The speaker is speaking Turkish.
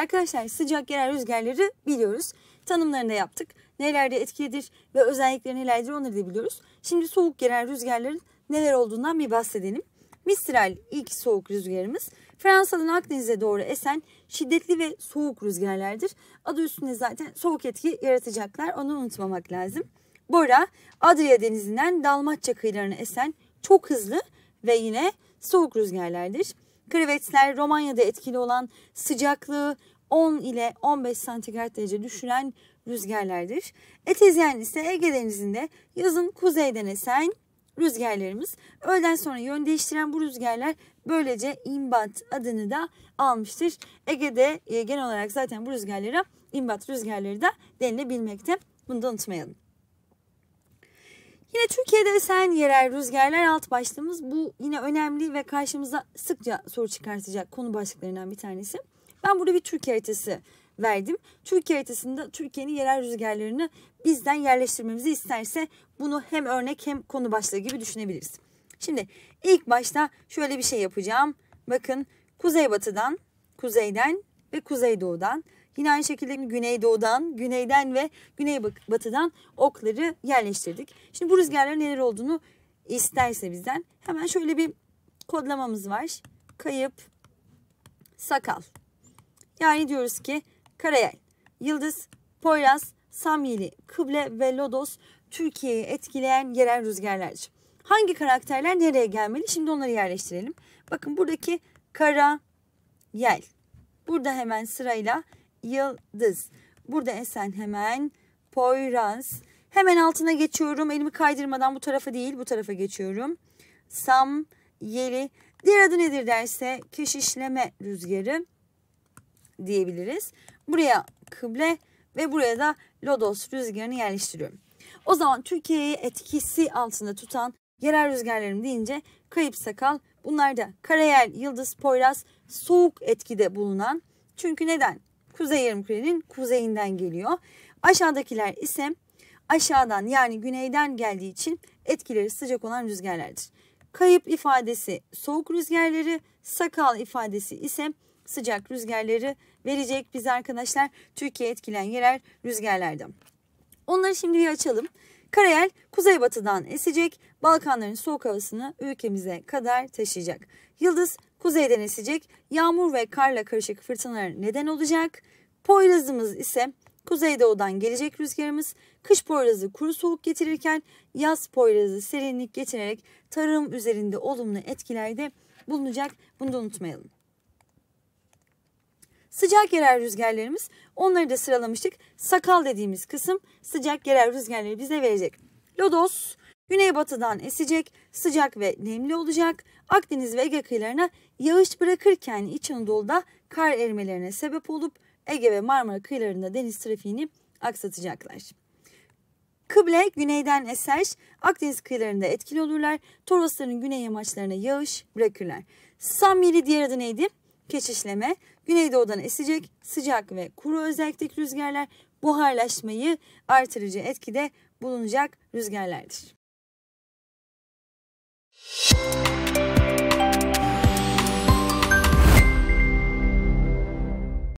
Arkadaşlar sıcak yerel rüzgarları biliyoruz. Tanımlarını da yaptık. Nelerde etkilidir ve özellikleri nelerdir onları da biliyoruz. Şimdi soğuk yerel rüzgarların neler olduğundan bir bahsedelim. Mistral ilk soğuk rüzgarımız Fransa'dan Akdeniz'e doğru esen şiddetli ve soğuk rüzgarlardır. Adı üstünde zaten soğuk etki yaratacaklar onu unutmamak lazım. Bora Adria denizinden Dalmatça kıyılarına esen çok hızlı ve yine soğuk rüzgarlardır. Krevetler Romanya'da etkili olan sıcaklığı 10 ile 15 santigrat derece düşüren rüzgarlardır. Etezyen ise Ege Denizi'nde yazın kuzeyden esen rüzgarlarımız. Öğleden sonra yön değiştiren bu rüzgarlar böylece imbat adını da almıştır. Ege'de e, genel olarak zaten bu rüzgarlara imbat rüzgarları da denilebilmekte. Bunu da unutmayalım. Türkiye'de sen yerel rüzgarlar alt başlığımız. Bu yine önemli ve karşımıza sıkça soru çıkartacak konu başlıklarından bir tanesi. Ben burada bir Türkiye haritası verdim. Türkiye haritasında Türkiye'nin yerel rüzgarlarını bizden yerleştirmemizi isterse bunu hem örnek hem konu başlığı gibi düşünebiliriz. Şimdi ilk başta şöyle bir şey yapacağım. Bakın kuzeybatıdan, kuzeyden ve kuzeydoğudan Yine aynı şekilde güneydoğudan, güneyden ve güneybatıdan okları yerleştirdik. Şimdi bu rüzgarların neler olduğunu isterse bizden hemen şöyle bir kodlamamız var. Kayıp, sakal. Yani diyoruz ki karayel, yıldız, poyraz, samyeli, kıble ve lodos Türkiye'yi etkileyen yerel rüzgarlardır. Hangi karakterler nereye gelmeli? Şimdi onları yerleştirelim. Bakın buradaki kara, yel. Burada hemen sırayla yıldız. Burada esen hemen Poyraz. Hemen altına geçiyorum. Elimi kaydırmadan bu tarafa değil bu tarafa geçiyorum. Sam yeli. Diğer adı nedir derse keşişleme rüzgarı diyebiliriz. Buraya kıble ve buraya da lodos rüzgarını yerleştiriyorum. O zaman Türkiye'yi etkisi altında tutan yerel rüzgarlarım deyince kayıp sakal bunlar da karayel, yıldız, poyraz soğuk etkide bulunan. Çünkü neden? kuzey yarımkürenin kuzeyinden geliyor. Aşağıdakiler ise aşağıdan yani güneyden geldiği için etkileri sıcak olan rüzgarlardır. Kayıp ifadesi soğuk rüzgarları, sakal ifadesi ise sıcak rüzgarları verecek biz arkadaşlar Türkiye etkilen yerel rüzgarlardan. Onları şimdi bir açalım. Karayel kuzeybatıdan esecek, Balkanların soğuk havasını ülkemize kadar taşıyacak. Yıldız Kuzeyden esecek yağmur ve karla karışık fırtınalar neden olacak. Poyrazımız ise kuzeydoğudan gelecek rüzgarımız kış poyrazı kuru soğuk getirirken yaz poyrazı serinlik getirerek tarım üzerinde olumlu etkilerde bulunacak. Bunu da unutmayalım. Sıcak yerel rüzgarlarımız onları da sıralamıştık. Sakal dediğimiz kısım sıcak yerel rüzgarları bize verecek. Lodos Güneybatıdan esecek, sıcak ve nemli olacak. Akdeniz ve Ege kıyılarına yağış bırakırken İç Anadolu'da kar erimelerine sebep olup Ege ve Marmara kıyılarında deniz trafiğini aksatacaklar. Kıble güneyden eser, Akdeniz kıyılarında etkili olurlar. Torosların güney yamaçlarına yağış bırakırlar. Samyeli diğer adı neydi? Keçişleme. Güneydoğudan esecek sıcak ve kuru özellikteki rüzgarlar buharlaşmayı artırıcı etkide bulunacak rüzgarlardır.